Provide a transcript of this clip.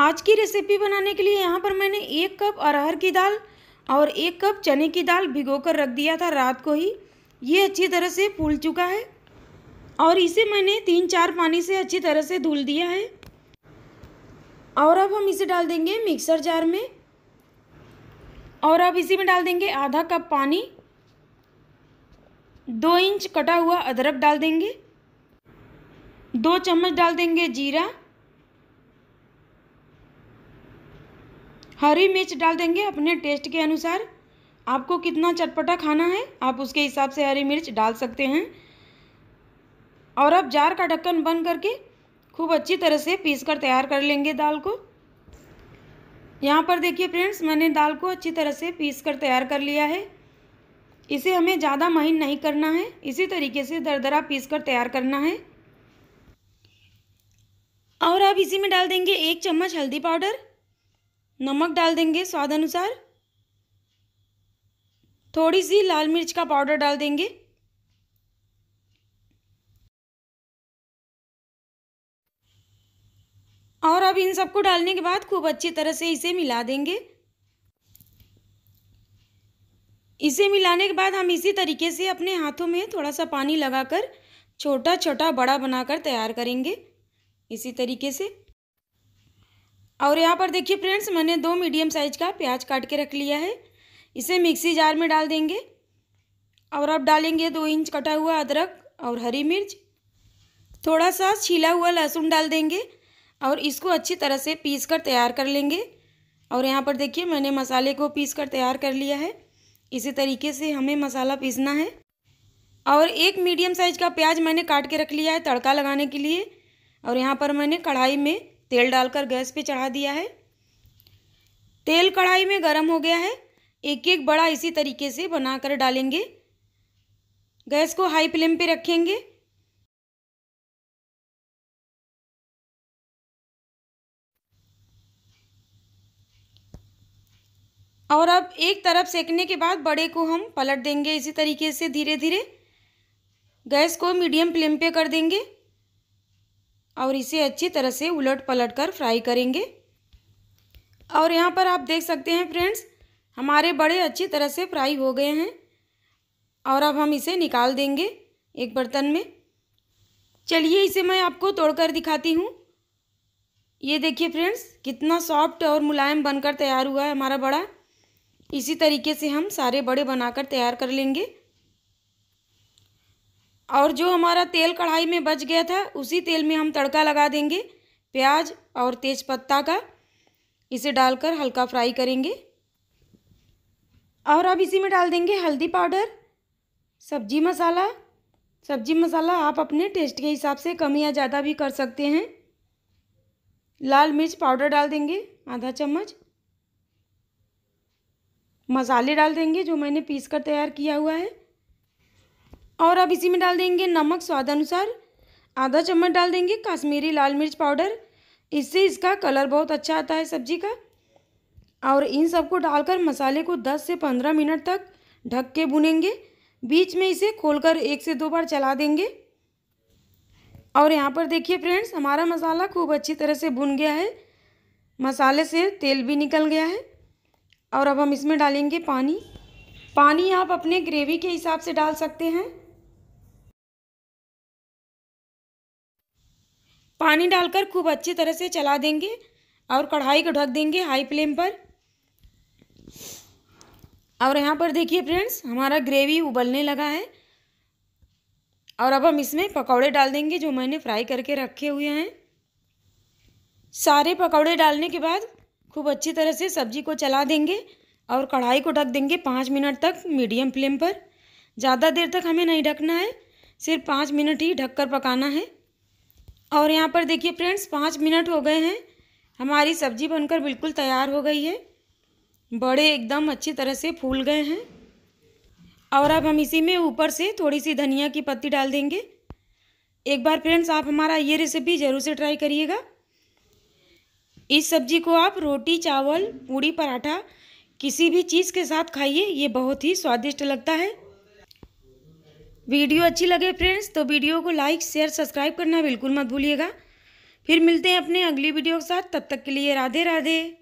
आज की रेसिपी बनाने के लिए यहाँ पर मैंने एक कप अरहर की दाल और एक कप चने की दाल भिगोकर रख दिया था रात को ही ये अच्छी तरह से फूल चुका है और इसे मैंने तीन चार पानी से अच्छी तरह से धुल दिया है और अब हम इसे डाल देंगे मिक्सर जार में और अब इसी में डाल देंगे आधा कप पानी दो इंच कटा हुआ अदरक डाल देंगे दो चम्मच डाल देंगे जीरा हरी मिर्च डाल देंगे अपने टेस्ट के अनुसार आपको कितना चटपटा खाना है आप उसके हिसाब से हरी मिर्च डाल सकते हैं और अब जार का ढक्कन बंद करके खूब अच्छी तरह से पीस कर तैयार कर लेंगे दाल को यहाँ पर देखिए फ्रेंड्स मैंने दाल को अच्छी तरह से पीस कर तैयार कर लिया है इसे हमें ज़्यादा महीन नहीं करना है इसी तरीके से दरदरा पीस कर तैयार करना है और अब इसी में डाल देंगे एक चम्मच हल्दी पाउडर नमक डाल देंगे स्वाद अनुसार थोड़ी सी लाल मिर्च का पाउडर डाल देंगे और अब इन सबको डालने के बाद खूब अच्छी तरह से इसे मिला देंगे इसे मिलाने के बाद हम इसी तरीके से अपने हाथों में थोड़ा सा पानी लगाकर छोटा छोटा बड़ा बनाकर तैयार करेंगे इसी तरीके से और यहाँ पर देखिए फ्रेंड्स मैंने दो मीडियम साइज़ का प्याज काट के रख लिया है इसे मिक्सी जार में डाल देंगे और अब डालेंगे दो इंच कटा हुआ अदरक और हरी मिर्च थोड़ा सा छीला हुआ लहसुन डाल देंगे और इसको अच्छी तरह से पीस कर तैयार कर लेंगे और यहाँ पर देखिए मैंने मसाले को पीस कर तैयार कर लिया है इसी तरीके से हमें मसाला पीसना है और एक मीडियम साइज़ का प्याज मैंने काट के रख लिया है तड़का लगाने के लिए और यहाँ पर मैंने कढ़ाई में तेल डालकर गैस पे चढ़ा दिया है तेल कढ़ाई में गर्म हो गया है एक एक बड़ा इसी तरीके से बनाकर डालेंगे गैस को हाई फ्लेम पे रखेंगे और अब एक तरफ सेकने के बाद बड़े को हम पलट देंगे इसी तरीके से धीरे धीरे गैस को मीडियम फ्लेम पे कर देंगे और इसे अच्छी तरह से उलट पलट कर फ्राई करेंगे और यहाँ पर आप देख सकते हैं फ्रेंड्स हमारे बड़े अच्छी तरह से फ्राई हो गए हैं और अब हम इसे निकाल देंगे एक बर्तन में चलिए इसे मैं आपको तोड़कर दिखाती हूँ ये देखिए फ्रेंड्स कितना सॉफ्ट और मुलायम बनकर तैयार हुआ है हमारा बड़ा इसी तरीके से हम सारे बड़े बनाकर तैयार कर लेंगे और जो हमारा तेल कढ़ाई में बच गया था उसी तेल में हम तड़का लगा देंगे प्याज और तेज पत्ता का इसे डालकर हल्का फ्राई करेंगे और अब इसी में डाल देंगे हल्दी पाउडर सब्जी मसाला सब्जी मसाला आप अपने टेस्ट के हिसाब से कम या ज़्यादा भी कर सकते हैं लाल मिर्च पाउडर डाल देंगे आधा चम्मच मसाले डाल देंगे जो मैंने पीस कर तैयार किया हुआ है और अब इसी में डाल देंगे नमक स्वाद अनुसार आधा चम्मच डाल देंगे काश्मीरी लाल मिर्च पाउडर इससे इसका कलर बहुत अच्छा आता है सब्जी का और इन सबको डालकर मसाले को 10 से 15 मिनट तक ढक के भुनेंगे बीच में इसे खोलकर एक से दो बार चला देंगे और यहाँ पर देखिए फ्रेंड्स हमारा मसाला खूब अच्छी तरह से भुन गया है मसाले से तेल भी निकल गया है और अब हम इसमें डालेंगे पानी पानी आप अपने ग्रेवी के हिसाब से डाल सकते हैं पानी डालकर खूब अच्छी तरह से चला देंगे और कढ़ाई को ढक देंगे हाई फ्लेम पर और यहाँ पर देखिए फ्रेंड्स हमारा ग्रेवी उबलने लगा है और अब हम इसमें पकौड़े डाल देंगे जो मैंने फ्राई करके रखे हुए हैं सारे पकौड़े डालने के बाद खूब अच्छी तरह से सब्जी को चला देंगे और कढ़ाई को ढक देंगे पाँच मिनट तक मीडियम फ्लेम पर ज़्यादा देर तक हमें नहीं ढकना है सिर्फ पाँच मिनट ही ढककर पकाना है और यहाँ पर देखिए फ्रेंड्स पाँच मिनट हो गए हैं हमारी सब्जी बनकर बिल्कुल तैयार हो गई है बड़े एकदम अच्छी तरह से फूल गए हैं और अब हम इसी में ऊपर से थोड़ी सी धनिया की पत्ती डाल देंगे एक बार फ्रेंड्स आप हमारा ये रेसिपी ज़रूर से ट्राई करिएगा इस सब्जी को आप रोटी चावल पूड़ी पराठा किसी भी चीज़ के साथ खाइए ये बहुत ही स्वादिष्ट लगता है वीडियो अच्छी लगे फ्रेंड्स तो वीडियो को लाइक शेयर सब्सक्राइब करना बिल्कुल मत भूलिएगा फिर मिलते हैं अपने अगली वीडियो के साथ तब तक के लिए राधे राधे